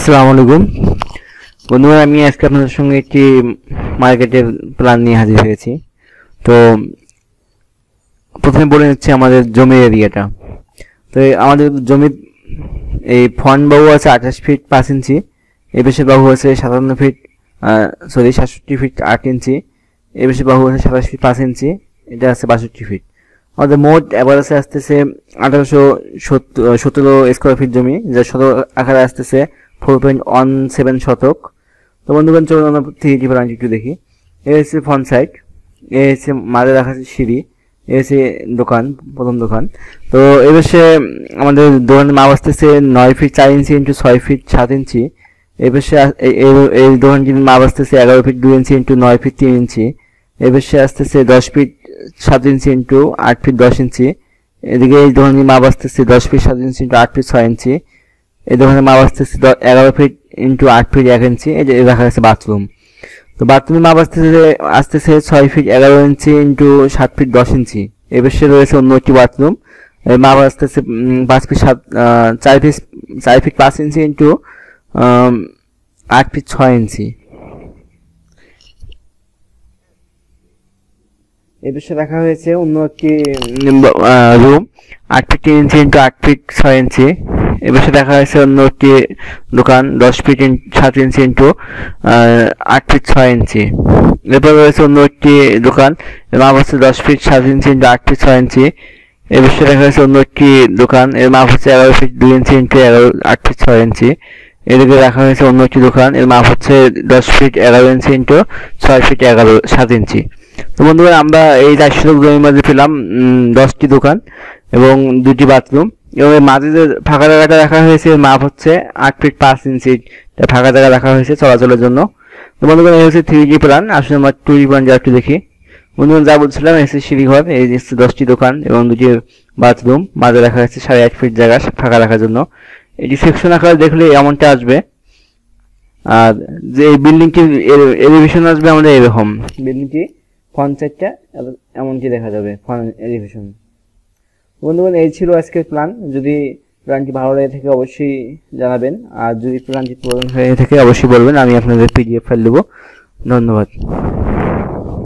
আসসালামু আলাইকুম বন্ধুরা আমি আজকে আপনাদের সঙ্গে একটি মার্কেটের প্ল্যান নিয়ে হাজির হয়েছি তো প্রথমে বলে নিচ্ছি আমাদের জমির এরিয়াটা তো আমাদের জমির এই ফ্রন্ট বাহু আছে আঠাশ ফিট পাঁচ ইঞ্চি এ বেশি বাহু আছে সাতান্ন ফিট সরি সাতষট্টি ফিট আট ইঞ্চি এ বেশি বাহু আছে সাতাশ ফিট পাঁচ ইঞ্চি এটা আছে বাষট্টি ফিট আমাদের মোট এবার আছে আসতেছে আঠারোশো সতেরো স্কোয়ার ফিট জমি যা সতেরো আকারে আসতেছে ফোর পয়েন্ট ওয়ান সেভেন শতক তো বন্ধুগণ চলুন আমরা জি প্রাণটি একটু দেখি এ হচ্ছে ফন সাইট এ হচ্ছে মাঝে রাখা আছে সিঁড়ি এ হচ্ছে দোকান প্রথম দোকান তো এবার সে আমাদের দোকানের মাপ আসতেছে নয় ফিট চার ইঞ্চি ইন্টু ছয় ফিট সাত ইঞ্চি এ পাশে এই কিন্তু মাপ আসতেছে এগারো ফিট দুই ইঞ্চি ইন্টু নয় ফিট তিন ইঞ্চি এবার সে আসতেছে দশ ফিট সাত ইঞ্চি ইন্টু আট ফিট দশ ইঞ্চি এদিকে এই ধরনের মাপ আসতেছে দশ ফিট সাত ইঞ্চি ইন্টু আট ফিট ছয় ইঞ্চি এই দোকানের মাপ আসতেছে এগারো ফিট ইন্টু আট ফিট এক ইঞ্চি এই যে দেখা গেছে বাথরুম তো বাথরুমের মাপ আসতেছে আসতেছে ছয় ফিট এগারো ইঞ্চি ইন্টু সাত ফিট দশ ইঞ্চি এবার পাশে রয়েছে অন্য একটি বাথরুম এর মাপ আসতেছে পাঁচ ফিট সাত চার ফিট চার ফিট পাঁচ ইঞ্চি ইন্টু আট ফিট ছয় ইঞ্চি এ বিষয়ে দেখা হয়েছে অন্য একটি রুম আট ফিট তিন ইঞ্চি ইন্টু আট ফিট ছয় ইঞ্চি এবার সে দেখা যাচ্ছে অন্য একটি দোকান দশ ফিট সাত ইঞ্চি ইন্টু আট ফিট ছয় ইঞ্চি এরপর রয়েছে অন্য একটি দোকান এর মাপ হচ্ছে দশ ফিট সাত ইঞ্চি ইন্টু আট ফিট ছয় ইঞ্চি এ বিষয়ে দেখা যাচ্ছে অন্য একটি দোকান এর মাপ হচ্ছে এগারো ফিট দুই ইঞ্চি ইন্টু এগারো আট ফিট ছয় ইঞ্চি এদিকে রাখা হয়েছে অন্য একটি দোকান এর মাপ হচ্ছে দশ ফিট এগারো ইঞ্চি ইন্টু ছয় ফিট এগারো সাত ইঞ্চি তো বন্ধুরা আমরা এই চারশো জমির মাঝে পেলাম দশটি দোকান এবং দুটি বাথরুম এবং মাঝে যে ফাঁকা জায়গাটা রাখা হয়েছে মাপ হচ্ছে আট ফিট পাঁচ ইঞ্চি ফাঁকা জায়গা রাখা হয়েছে চলাচলের জন্য তো বন্ধুগণ এই হচ্ছে থ্রি প্ল্যান আসলে আমার টু ডি প্ল্যান একটু দেখি বন্ধুগণ যা বলছিলাম এসে সিঁড়িঘর এই হচ্ছে দশটি দোকান এবং দুটি বাথরুম মাঝে রাখা হয়েছে সাড়ে আট ফিট জায়গা ফাঁকা রাখার জন্য এটি সেকশন আকারে দেখলে এমনটা আসবে আর যে বিল্ডিংটি এলিভেশন আসবে আমাদের এরকম বিল্ডিংটি ফ্রন্ট সাইডটা এমনটি দেখা যাবে ফ্রন্ট এলিভেশন বন্ধুগণ এই ছিল আজকের প্ল্যান যদি প্ল্যানটি ভালো লেগে থাকে অবশ্যই জানাবেন আর যদি প্ল্যানটি প্রয়োজন হয়ে থাকে অবশ্যই বলবেন আমি আপনাদের পিডিএফ ফাইল দেবো ধন্যবাদ